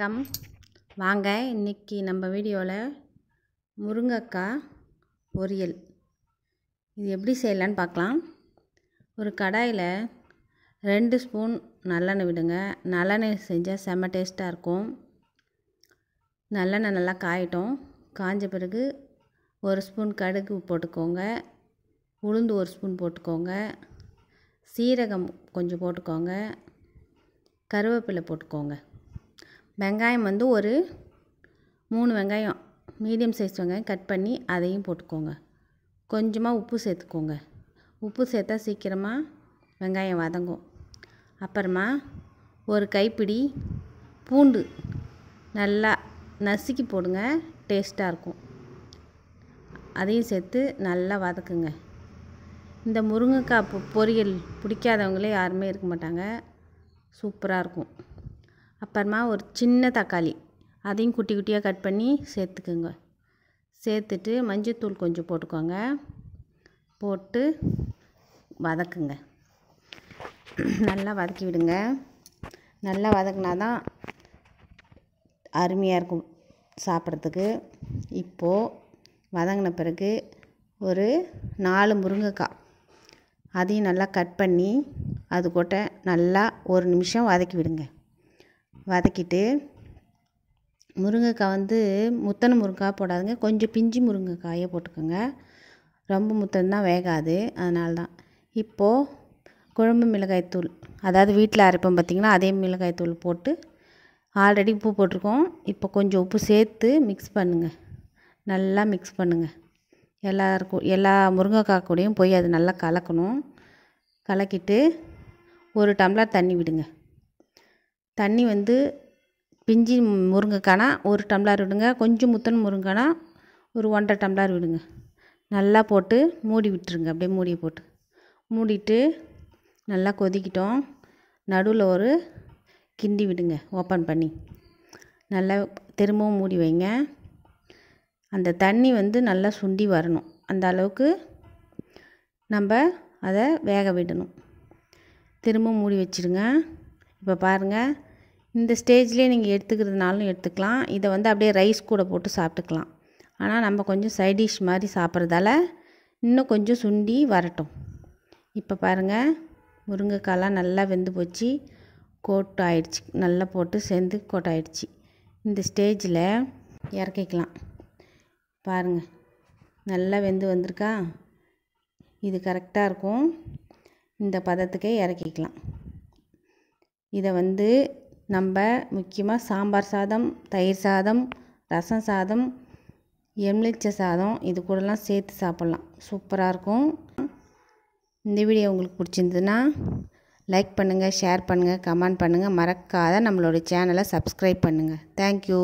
வணக்கம் வாங்க இன்றைக்கி நம்ம வீடியோவில் முருங்கக்காய் பொரியல் இது எப்படி செய்யலான்னு பார்க்கலாம் ஒரு கடாயில் ரெண்டு ஸ்பூன் நல்லெண்ணெய் விடுங்க நல்லெண்ணெய் செஞ்சால் செம்ம டேஸ்ட்டாக இருக்கும் நல்லெண்ணெய் நல்லா காயட்டும் காஞ்ச பிறகு ஒரு ஸ்பூன் கடுகு போட்டுக்கோங்க உளுந்து ஒரு ஸ்பூன் போட்டுக்கோங்க சீரகம் கொஞ்சம் போட்டுக்கோங்க கருவேப்பிலை போட்டுக்கோங்க வெங்காயம் வந்து ஒரு மூணு வெங்காயம் மீடியம் சைஸ் வெங்காயம் கட் பண்ணி அதையும் போட்டுக்கோங்க கொஞ்சமாக உப்பு சேர்த்துக்கோங்க உப்பு சேர்த்தா சீக்கிரமாக வெங்காயம் வதங்கும் அப்புறமா ஒரு கைப்பிடி பூண்டு நல்லா நசுக்கி போடுங்க டேஸ்ட்டாக இருக்கும் அதையும் சேர்த்து நல்லா வதக்குங்க இந்த முருங்கைக்காய் பொரியல் பிடிக்காதவங்களே யாருமே இருக்க மாட்டாங்க சூப்பராக இருக்கும் அப்புறமா ஒரு சின்ன தக்காளி அதையும் குட்டி குட்டியாக கட் பண்ணி சேர்த்துக்குங்க சேர்த்துட்டு மஞ்சத்தூள் கொஞ்சம் போட்டுக்கோங்க போட்டு வதக்குங்க நல்லா வதக்கி விடுங்க நல்லா வதக்குனா தான் அருமையாக இருக்கும் சாப்பிட்றதுக்கு இப்போது வதங்கின பிறகு ஒரு நாலு முருங்கைக்காய் அதையும் நல்லா கட் பண்ணி அது கூட நல்லா ஒரு நிமிஷம் வதக்கி விடுங்க வதக்கிட்டு முருங்கைக்காய் வந்து முத்தனை முருங்கைக்காய் போடாதுங்க கொஞ்சம் பிஞ்சு முருங்கைக்காயை போட்டுக்கோங்க ரொம்ப முத்தன்தான் வேகாது அதனால தான் இப்போது குழம்பு மிளகாய் தூள் அதாவது வீட்டில் அரைப்போம் பார்த்திங்கன்னா அதே மிளகாய் தூள் போட்டு ஆல்ரெடி உப்பு போட்டிருக்கோம் இப்போ கொஞ்சம் உப்பு சேர்த்து மிக்ஸ் பண்ணுங்கள் நல்லா மிக்ஸ் பண்ணுங்கள் எல்லாருக்கும் எல்லா முருங்கைக்காய் கூடயும் போய் அது நல்லா கலக்கணும் கலக்கிட்டு ஒரு டம்ளர் தண்ணி விடுங்க தண்ணி வந்து பிஞ்சி முருங்கைக்கானா ஒரு டம்ளர் விடுங்க கொஞ்சம் முத்தன் முருங்கைக்கானா ஒரு ஒன்றரை டம்ளர் விடுங்க நல்லா போட்டு மூடி விட்டுருங்க அப்படியே மூடி போட்டு மூடிட்டு நல்லா கொதிக்கிட்டோம் நடுவில் ஒரு கிண்டி விடுங்க ஓப்பன் பண்ணி நல்லா திரும்பவும் மூடி வைங்க அந்த தண்ணி வந்து நல்லா சுண்டி வரணும் அந்த அளவுக்கு நம்ம அதை வேக விடணும் திரும்ப மூடி வச்சுடுங்க இப்போ பாருங்கள் இந்த ஸ்டேஜ்லேயே நீங்கள் எடுத்துக்கிறதுனாலும் எடுத்துக்கலாம் இதை வந்து அப்படியே ரைஸ் கூட போட்டு சாப்பிட்டுக்கலாம் ஆனால் நம்ம கொஞ்சம் சைடிஷ் மாதிரி சாப்பிட்றதால இன்னும் கொஞ்சம் சுண்டி வரட்டும் இப்போ பாருங்கள் முருங்கைக்காயெலாம் நல்லா வெந்து போச்சு கோட் ஆயிடுச்சு நல்லா போட்டு சேர்ந்து கோட் ஆயிடுச்சு இந்த ஸ்டேஜில் இறக்கிக்கலாம் பாருங்கள் நல்லா வெந்து வந்திருக்கா இது கரெக்டாக இருக்கும் இந்த பதத்துக்கே இறக்கிக்கலாம் இதை வந்து நம்ம முக்கியமாக சாம்பார் சாதம் தயிர் சாதம் ரசம் சாதம் எலுமிச்சை சாதம் இது கூடலாம் சேர்த்து சாப்பிட்லாம் சூப்பராக இருக்கும் இந்த வீடியோ உங்களுக்கு பிடிச்சிருந்ததுன்னா லைக் பண்ணுங்கள் ஷேர் பண்ணுங்கள் கமெண்ட் பண்ணுங்கள் மறக்காத நம்மளோட சேனலை சப்ஸ்கிரைப் பண்ணுங்கள் தேங்க்யூ